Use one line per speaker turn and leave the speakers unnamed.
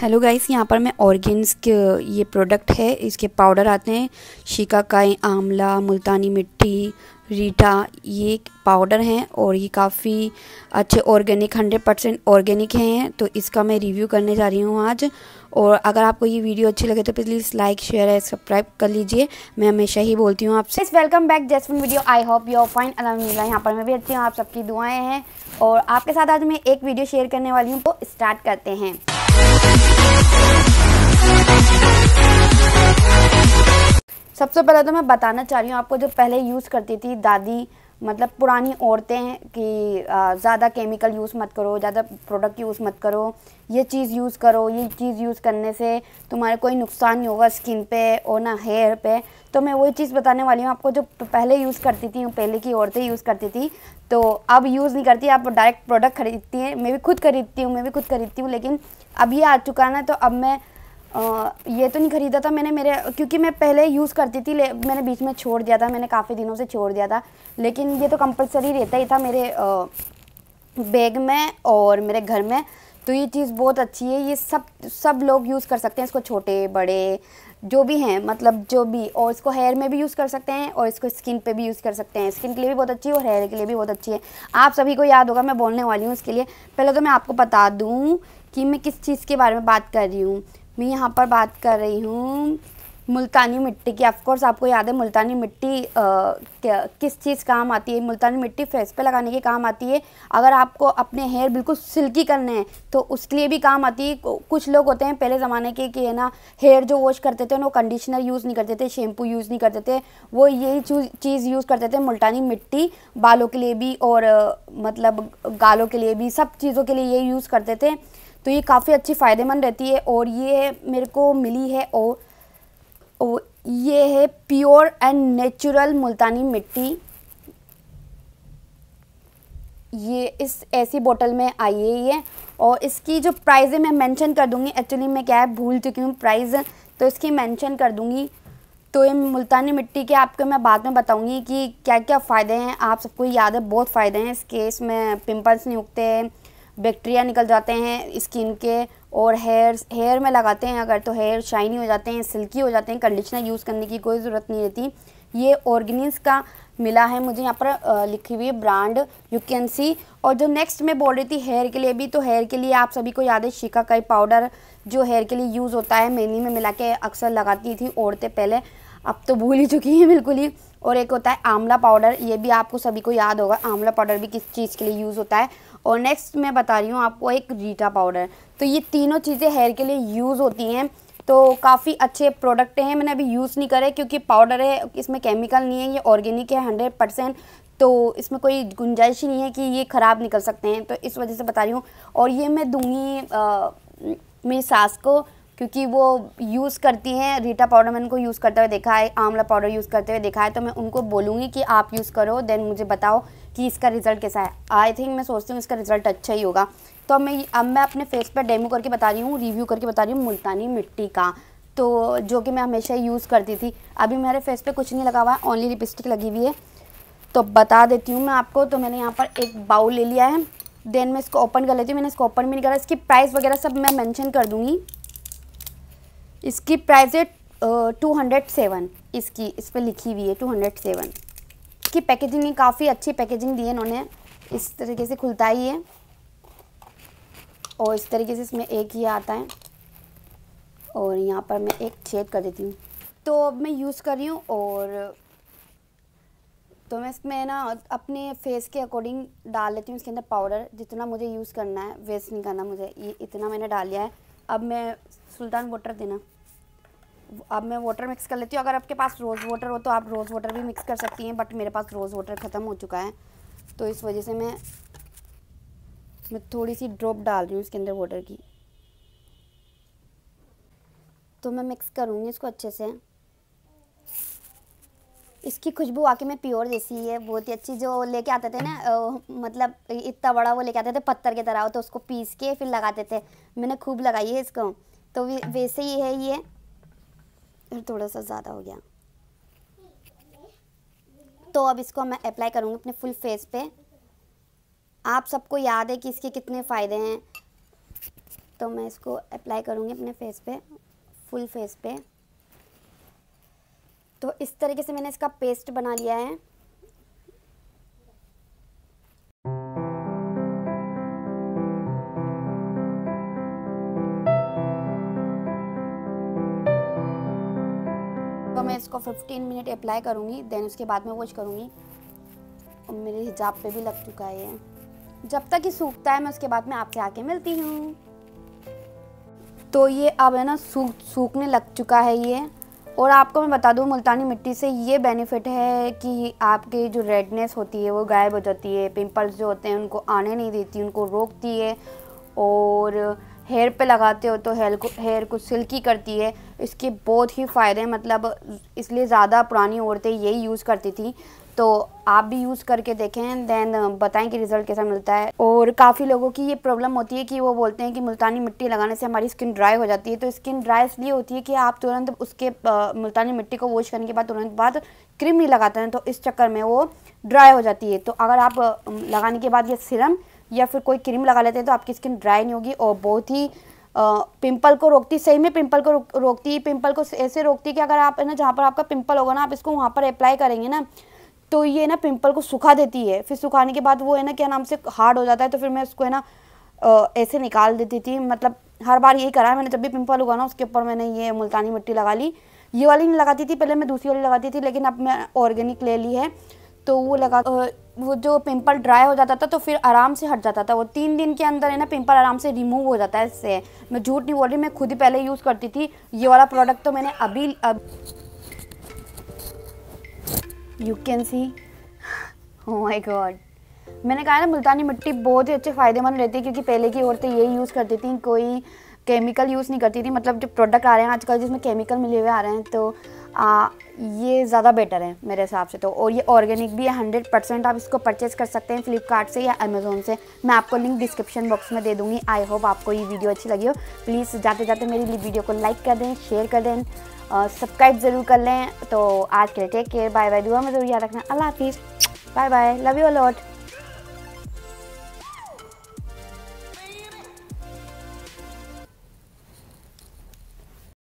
hello guys यहाँ पर मैं ऑर्गेन्स के ये प्रोडक्ट है इसके पाउडर आते हैं शिकाकाई आंवला मुल्तानी मिट्टी रीटा ये पाउडर हैं और ये काफ़ी अच्छे ऑर्गेनिक हंड्रेड परसेंट ऑर्गेनिक हैं तो इसका मैं रिव्यू करने जा रही हूँ आज और अगर आपको ये वीडियो अच्छी लगे तो please like share and subscribe कर लीजिए मैं हमेशा ही बोलती हूँ आपसे welcome back Jasmine video I hope you're fine अलहमदिल्ला यहाँ पर मैं भी अच्छी हूँ आप सबकी दुआएँ हैं और आपके साथ आज मैं एक वीडियो शेयर करने वाली हूँ तो स्टार्ट करते हैं सबसे पहले तो मैं बताना चाह रही हूँ आपको जो पहले यूज़ करती थी दादी मतलब पुरानी औरतें कि ज़्यादा केमिकल यूज़ मत करो ज़्यादा प्रोडक्ट यूज़ मत करो ये चीज़ यूज़ करो ये चीज़ यूज़ करने से तुम्हारे कोई नुकसान नहीं होगा स्किन पे और ना हेयर पे तो मैं वही चीज़ बताने वाली हूँ आपको जो पहले यूज़ करती थी पहले की औरतें यूज़ करती थी तो अब यूज़ नहीं करती आप डायरेक्ट प्रोडक्ट खरीदती हैं मैं भी खुद खरीदती हूँ मैं भी खुद खरीदती हूँ लेकिन अब ये आ चुका ना तो अब मैं आ, ये तो नहीं ख़रीदा था मैंने मेरे क्योंकि मैं पहले यूज़ करती थी मैंने बीच में छोड़ दिया था मैंने काफ़ी दिनों से छोड़ दिया था लेकिन ये तो कंपलसरी रहता ही था मेरे आ, बैग में और मेरे घर में तो ये चीज़ बहुत अच्छी है ये सब सब लोग यूज़ कर सकते हैं इसको छोटे बड़े जो भी हैं मतलब जो भी और इसको हेयर में भी यूज़ कर सकते हैं और इसको स्किन पे भी यूज़ कर सकते हैं स्किन के लिए भी बहुत अच्छी है और हेयर के लिए भी बहुत अच्छी है आप सभी को याद होगा मैं बोलने वाली हूँ इसके लिए पहले तो मैं आपको बता दूँ कि मैं किस चीज़ के बारे में बात कर रही हूँ मैं यहाँ पर बात कर रही हूँ मुल्तानी मिट्टी की ऑफकोर्स आपको याद है मुल्तानी मिट्टी आ, किस चीज़ काम आती है मुल्तानी मिट्टी फेस पे लगाने के काम आती है अगर आपको अपने हेयर बिल्कुल सिल्की करने हैं तो उसके लिए भी काम आती है कुछ लोग होते हैं पहले ज़माने के कि है ना हेयर जो वॉश करते थे वो कंडीशनर यूज़ नहीं करते थे शैम्पू यूज़ नहीं करते थे वो यही चीज़ यूज़ करते थे मुल्तानी मिट्टी बालों के लिए भी और मतलब गालों के लिए भी सब चीज़ों के लिए यही यूज़ करते थे तो ये काफ़ी अच्छी फ़ायदेमंद रहती है और ये मेरे को मिली है ओ ये है प्योर एंड नेचुरल मुल्तानी मिट्टी ये इस ऐसी बोतल में आई है ये और इसकी जो प्राइज़ है मैं मेंशन कर दूँगी एक्चुअली मैं क्या है भूल चुकी हूँ प्राइस तो इसकी मेंशन कर दूँगी तो ये मुल्तानी मिट्टी के आपको मैं बाद में बताऊँगी कि क्या क्या फ़ायदे हैं आप सबको याद है बहुत फ़ायदे हैं इसके इसमें पिम्पल्स नहीं उगते हैं बैक्टीरिया निकल जाते हैं स्किन के और हेयर हेयर में लगाते हैं अगर तो हेयर शाइनी हो जाते हैं सिल्की हो जाते हैं कंडीशनर यूज़ करने की कोई ज़रूरत नहीं रहती ये ऑर्गेनिक्स का मिला है मुझे यहाँ पर लिखी हुई है ब्रांड यू कैन सी और जो नेक्स्ट मैं बोल रही थी हेयर के लिए भी तो हेयर के लिए आप सभी को याद है का पाउडर जो हेयर के लिए यूज़ होता है मेहंदी में मिला के अक्सर लगाती थी औरतें पहले अब तो भूल ही चुकी हैं बिल्कुल ही और एक होता है आंवला पाउडर ये भी आपको सभी को याद होगा आंवला पाउडर भी किस चीज़ के लिए यूज़ होता है और नेक्स्ट मैं बता रही हूँ आपको एक रीटा पाउडर तो ये तीनों चीज़ें हेयर के लिए यूज़ होती हैं तो काफ़ी अच्छे प्रोडक्ट हैं मैंने अभी यूज़ नहीं करे क्योंकि पाउडर है इसमें केमिकल नहीं है ये ऑर्गेनिक है हंड्रेड परसेंट तो इसमें कोई गुंजाइश ही नहीं है कि ये ख़राब निकल सकते हैं तो इस वजह से बता रही हूँ और ये मैं दूँगी मेरी सास को क्योंकि वो यूज़ करती हैं रीटा पाउडर मैंने उनको यूज़ करते हुए देखा है आंवला पाउडर यूज़ करते हुए देखा है तो मैं उनको बोलूँगी कि आप यूज़ करो देन मुझे बताओ कि इसका रिज़ल्ट कैसा है आई थिंक मैं सोचती हूँ इसका रिज़ल्ट अच्छा ही होगा तो मैं अब मैं अपने फेस पर डेमो करके बता रही हूँ रिव्यू करके बता रही हूँ मुल्तानी मिट्टी का तो जो कि मैं हमेशा यूज़ करती थी अभी मेरे फेस पर कुछ नहीं लगा हुआ है ओनली लिपस्टिक लगी हुई है तो बता देती हूँ मैं आपको तो मैंने यहाँ पर एक बाउल ले लिया है देन मैं इसको ओपन कर लेती हूँ मैंने इसको ओपन भी नहीं करा इसकी प्राइस वगैरह सब मैं मेंशन कर दूँगी इसकी प्राइस है टू हंड्रेड सेवन इसकी इस पर लिखी हुई है टू हंड्रेड सेवन इसकी पैकेजिंग काफ़ी अच्छी पैकेजिंग दी है इन्होंने इस तरीके से खुलता ही है और इस तरीके से इसमें एक ही आता है और यहाँ पर मैं एक छेद कर देती हूँ तो अब मैं यूज़ कर रही हूँ और तो मैं इसमें ना अपने फेस के अकॉर्डिंग डाल लेती हूँ इसके अंदर पाउडर जितना मुझे यूज़ करना है वेस्ट नहीं करना मुझे ये इतना मैंने डाल लिया है अब मैं सुल्तान वाटर देना अब मैं वाटर मिक्स कर लेती हूँ अगर आपके पास रोज़ वाटर हो तो आप रोज़ वाटर भी मिक्स कर सकती हैं बट मेरे पास रोज़ वाटर ख़त्म हो चुका है तो इस वजह से मैं मैं थोड़ी सी ड्रॉप डाल रही हूँ इसके अंदर वाटर की तो मैं मिक्स करूँगी इसको अच्छे से इसकी खुशबू आके में प्योर जैसी है बहुत ही अच्छी जो लेके आते थे ना मतलब इतना बड़ा वो लेके आते थे पत्थर की तरह तो उसको पीस के फिर लगाते थे मैंने खूब लगाई है इसको तो वैसे ही है ये थोड़ा सा ज़्यादा हो गया तो अब इसको मैं अप्लाई करूँगी अपने फुल फेस पे आप सबको याद है कि इसके कितने फ़ायदे हैं तो मैं इसको अप्लाई करूँगी अपने फेस पे फुल फेस पे तो इस तरीके से मैंने इसका पेस्ट बना लिया है और 15 मिनट अप्लाई करूँगी देन उसके बाद में वॉश करूँगी और मेरे हिजाब पे भी लग चुका है जब तक ये सूखता है मैं उसके बाद में आपसे आके मिलती हूँ तो ये अब है ना सूख सूखने लग चुका है ये और आपको मैं बता दूँ मुल्तानी मिट्टी से ये बेनिफिट है कि आपके जो रेडनेस होती है वो गायब हो जाती है पिंपल्स जो होते हैं उनको आने नहीं देती उनको रोकती है और हेयर पे लगाते हो तो हेयर को हेयर को सिल्की करती है इसके बहुत ही फ़ायदे मतलब इसलिए ज़्यादा पुरानी औरतें यही यूज़ करती थी तो आप भी यूज़ करके देखें दैन बताएं कि रिज़ल्ट कैसा मिलता है और काफ़ी लोगों की ये प्रॉब्लम होती है कि वो बोलते हैं कि मुल्तानी मिट्टी लगाने से हमारी स्किन ड्राई हो जाती है तो स्किन ड्राई इसलिए होती है कि आप तुरंत उसके मुल्तानी मिट्टी को वॉश करने के बाद तुरंत बाद क्रीम नहीं लगाते हैं तो इस चक्कर में वो ड्राई हो जाती है तो अगर आप लगाने के बाद ये सिरम या फिर कोई क्रीम लगा लेते हैं तो आपकी स्किन ड्राई नहीं होगी और बहुत ही पिंपल को रोकती सही में पिंपल को रोकती पिंपल को ऐसे रोकती कि अगर आप है ना जहाँ पर आपका पिंपल होगा ना आप इसको वहाँ पर अप्लाई करेंगे ना तो ये ना पिंपल को सुखा देती है फिर सुखाने के बाद वो है ना क्या नाम से हार्ड हो जाता है तो फिर मैं उसको है ना ऐसे निकाल देती थी मतलब हर बार यही करा है मैंने जब भी पिंपल हुआ ना उसके ऊपर मैंने ये मुल्तानी मिट्टी लगा ली ये वाली नहीं लगाती थी पहले मैं दूसरी वाली लगाती थी लेकिन अब मैं ऑर्गेनिक ले ली है तो वो लगा वो जो पिंपल ड्राई हो जाता था तो फिर आराम से हट जाता था वो तीन दिन के अंदर है ना पिंपल आराम से रिमूव हो जाता है इससे मैं झूठ नहीं बोल रही मैं खुद ही पहले यूज़ करती थी ये वाला प्रोडक्ट तो मैंने अभी अब you can see oh my god मैंने कहा ना मुल्तानी मिट्टी बहुत ही अच्छे फ़ायदेमंद रहती है क्योंकि पहले की औरतें यही यूज़ करती थी कोई केमिकल यूज़ नहीं करती थी मतलब जो प्रोडक्ट आ रहे हैं आजकल जिसमें केमिकल मिले हुए आ रहे हैं तो आ, ये ज़्यादा बेटर है मेरे हिसाब से तो और ये ऑर्गेनिक भी है हंड्रेड परसेंट आप इसको परचेज़ कर सकते हैं फ्लिपकार्ट से या अमेज़ोन से मैं आपको लिंक डिस्क्रिप्शन बॉक्स में दे दूँगी आई होप आपको ये वीडियो अच्छी लगी हो प्लीज़ जाते जाते मेरी वीडियो को लाइक कर दें शेयर कर दें सब्सक्राइब ज़रूर कर लें तो आज के लिए टेक केयर बाय बाय दुआ में ज़रूर याद रखना अल्लाह हाफिज़ bye bye love you allot